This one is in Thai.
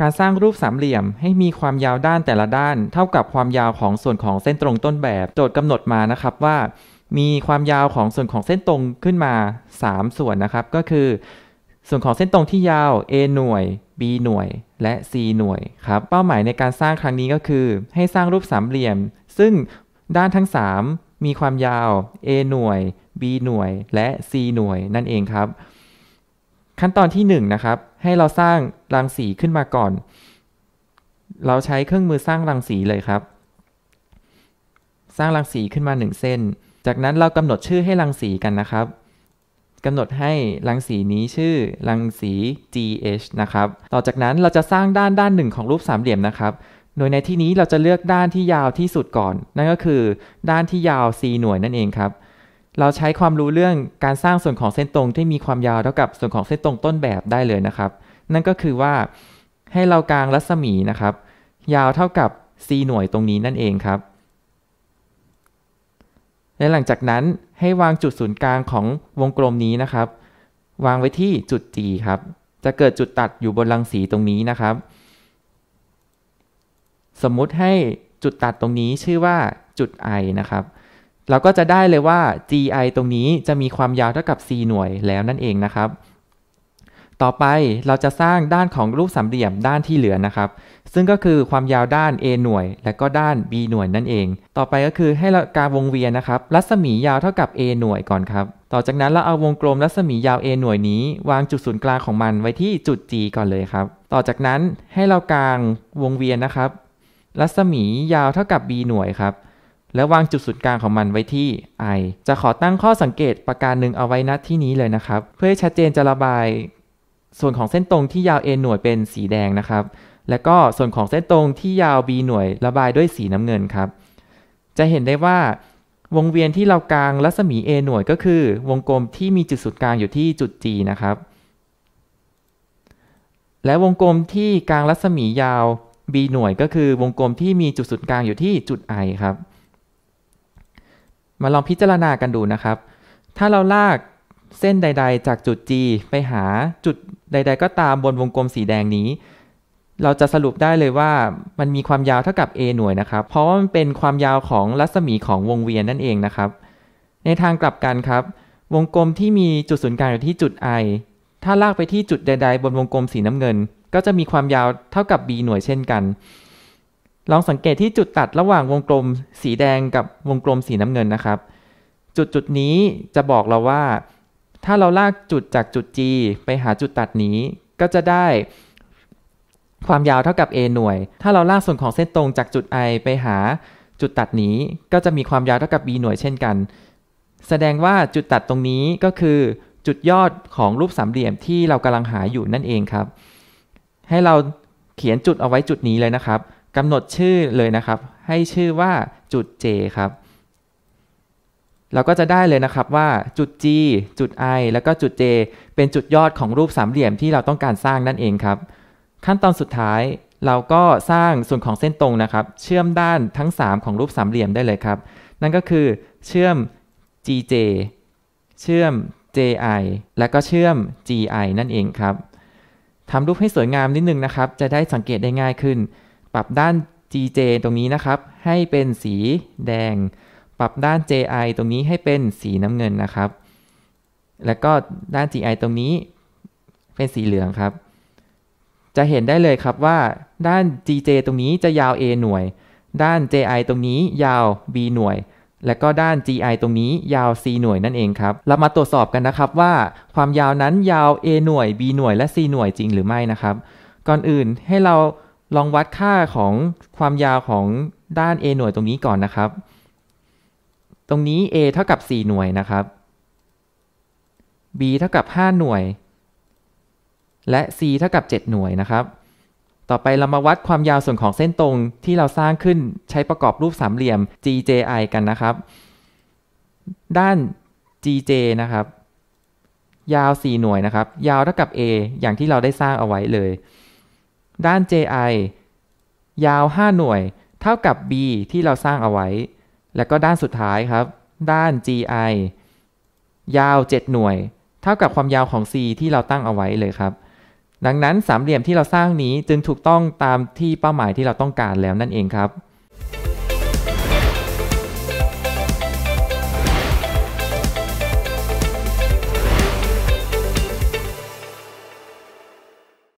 การสร้างรูปสามเหลี่ยมให้มีความยาวด้านแต่ละด้าน เท่ากับความยาวของส่วนของเส้นตรงต้นแบบโจทย์กำหนดมานะครับว่า มีความยาวของส่วนของเส้นตรงขึ้นมา 3 ส่วนนะครับ ก็คือ ส่วนของเส้นตรงที่ยาว a หน่วย b หน่วยและ c หน่วยครับ เป้าหมายในการสร้างครั้งนี้ก็คือ ให้สร้างรูปสามเหลี่ยม ซึ่งด้านทั้ง 3 มีความยาว a หน่วย b หน่วย และ c หน่วยนั่นเองครับ ขั้นตอนที่1นะครับให้เราสร้างรังสีขึ้นมาก่อน เราใช้เครื่องมือสร้างรังสีเลยครับ สร้างรังสีขึ้นมา1เส้น จากนั้นเรากำหนดชื่อให้รังสีกันนะครับ กำหนดให้รังสีนี้ชื่อรังสี GH นะครับ ต่อจากนั้นเราจะสร้างด้านด้านหนึ่งของรูปสามเหลี่ยมนะครับ โดยในที่นี้เราจะเลือกด้านที่ยาวที่สุดก่อน นั่นก็คือด้านที่ยาว C หน่วยนั่นเองครับเราใช้ความรู้เรื่องการสร้างส่วนของเส้นตรงที่มีความยาวเท่ากับส่วนของเส้นตรงต้นแบบได้เลยนะครับ นั่นก็คือว่า ให้เรากางรัศมีนะครับ ยาวเท่ากับ c หน่วยตรงนี้นั่นเองครับ และหลังจากนั้นให้วางจุดศูนย์กลางของวงกลมนี้นะครับ วางไว้ที่จุด G ครับ จะเกิดจุดตัดอยู่บนรังสีตรงนี้นะครับ สมมุติให้จุดตัดตรงนี้ชื่อว่าจุด I นะครับเราก็จะได้เลยว่า gi ตรงนี้จะมีความยาวเท่ากับ c หน่วยแล้วนั่นเองนะครับ ต่อไปเราจะสร้างด้านของรูปสามเหลี่ยมด้านที่เหลือนะครับ ซึ่งก็คือความยาวด้าน a หน่วย และก็ด้าน b หน่วยนั่นเอง ต่อไปก็คือให้เราการวงเวียนนะครับ รัศมียาวเท่ากับ a หน่วยก่อนครับ ต่อจากนั้นเราเอาวงกลมรัศมียาว a หน่วยนี้ วางจุดศูนย์กลางของมัน ไว้ที่จุด g ก่อนเลยครับ ต่อจากนั้นให้เรากางวงเวียนนะครับ รัศมียาวเท่ากับ b หน่วยครับแล้ววางจุดศูนย์กลางของมันไว้ที่ i จะขอตั้งข้อสังเกตประการหนึ่งเอาไว้ณที่นี้เลยนะครับ เพื่อให้ชัดเจนจะระบายส่วนของเส้นตรงที่ยาว a หน่วยเป็นสีแดงนะครับ แล้วก็ส่วนของเส้นตรงที่ยาว b หน่วยระบายด้วยสีน้ำเงินครับ จะเห็นได้ว่า วงเวียนที่เรากลางรัศมี a หน่วยก็คือ วงกลมที่มีจุดศูนย์กลางอยู่ที่จุด g นะครับ และวงกลมที่กลางรัศมียาว b หน่วยก็คือวงกลมที่มีจุดศูนย์กลางอยู่ที่จุด i ครับมาลองพิจารณากันดูนะครับ ถ้าเราลากเส้นใด ๆ จากจุด G ไปหาจุดใด ๆ ก็ตามบนวงกลมสีแดงนี้ เราจะสรุปได้เลยว่ามันมีความยาวเท่ากับ a หน่วยนะครับ เพราะว่ามันเป็นความยาวของรัศมีของวงเวียนนั่นเองนะครับ ในทางกลับกันครับ วงกลมที่มีจุดศูนย์กลางอยู่ที่จุด i ถ้าลากไปที่จุดใด ๆ บนวงกลมสีน้ำเงิน ก็จะมีความยาวเท่ากับ b หน่วยเช่นกันลองสังเกตที่จุดตัดระหว่างวงกลม สีแดงกับวงกลมสีน้ำเงินนะครับ จุดจุดนี้จะบอกเราว่า ถ้าเราลากจุดจากจุด G ไปหาจุดตัดนี้ ก็จะได้ ความยาวเท่ากับ a หน่วย ถ้าเราลากส่วนของเส้นตรงจากจุด i ไปหา จุดตัดนี้ ก็จะมีความยาวเท่ากับ b หน่วยเช่นกัน แสดงว่าจุดตัดตรงนี้ก็คือ จุดยอดของรูปสามเหลี่ยมที่เรากำลังหาอยู่นั่นเองครับ ให้เราเขียนจุดเอาไว้จุดนี้เลยนะครับกำหนดชื่อเลยนะครับ ให้ชื่อว่าจุด J ครับ เราก็จะได้เลยนะครับว่าจุด G จุด I แล้วก็จุด J เป็นจุดยอดของรูปสามเหลี่ยมที่เราต้องการสร้างนั่นเองครับ ขั้นตอนสุดท้ายเราก็สร้างส่วนของเส้นตรงนะครับ เชื่อมด้านทั้ง 3ของรูปสามเหลี่ยมได้เลยครับ นั่นก็คือเชื่อม GJ เชื่อม JI และก็เชื่อม GI นั่นเองครับทำรูปให้สวยงามนิดนึงนะครับ จะได้สังเกตได้ง่ายขึ้นปรับด้าน GJ ตรงนี้นะครับ ให้เป็นสีแดง ปรับด้าน JI ตรงนี้ให้เป็นสีน้ำเงินนะครับ แล้วก็ด้าน GI ตรงนี้ เป็นสีเหลืองครับ จะเห็นได้เลยครับว่า ด้าน GJ ตรงนี้จะยาว A หน่วย ด้าน JI ตรงนี้ยาว B หน่วย และก็ด้าน GI ตรงนี้ ยาว C หน่วยนั่นเองครับ เรามาตรวจสอบกันนะครับว่าความยาวนั้นยาว A หน่วย B หน่วยและ C หน่วยจริงหรือไม่นะครับ ก่อนอื่นให้เราลองวัดค่าของความยาวของด้าน a หน่วยตรงนี้ก่อนนะครับ ตรงนี้ a เท่ากับ 4 หน่วยนะครับ b เท่ากับ5 หน่วย และ c เท่ากับ 7 หน่วยนะครับ ต่อไปเรามาวัดความยาวส่วนของเส้นตรงที่เราสร้างขึ้นใช้ประกอบรูปสามเหลี่ยม GJI กันนะครับ ด้าน GJ นะครับ ยาว 4 หน่วยนะครับ ยาวเท่ากับ a อย่างที่เราได้สร้างเอาไว้เลยด้าน ji ยาว 5 หน่วย เท่ากับ b ที่เราสร้างเอาไว้ แล้วก็ด้านสุดท้ายครับ ด้าน gi ยาว 7 หน่วย เท่ากับความยาวของ c ที่เราตั้งเอาไว้เลยครับ ดังนั้นสามเหลี่ยมที่เราสร้างนี้จึงถูกต้องตามที่เป้าหมายที่เราต้องการแล้วนั่นเองครับ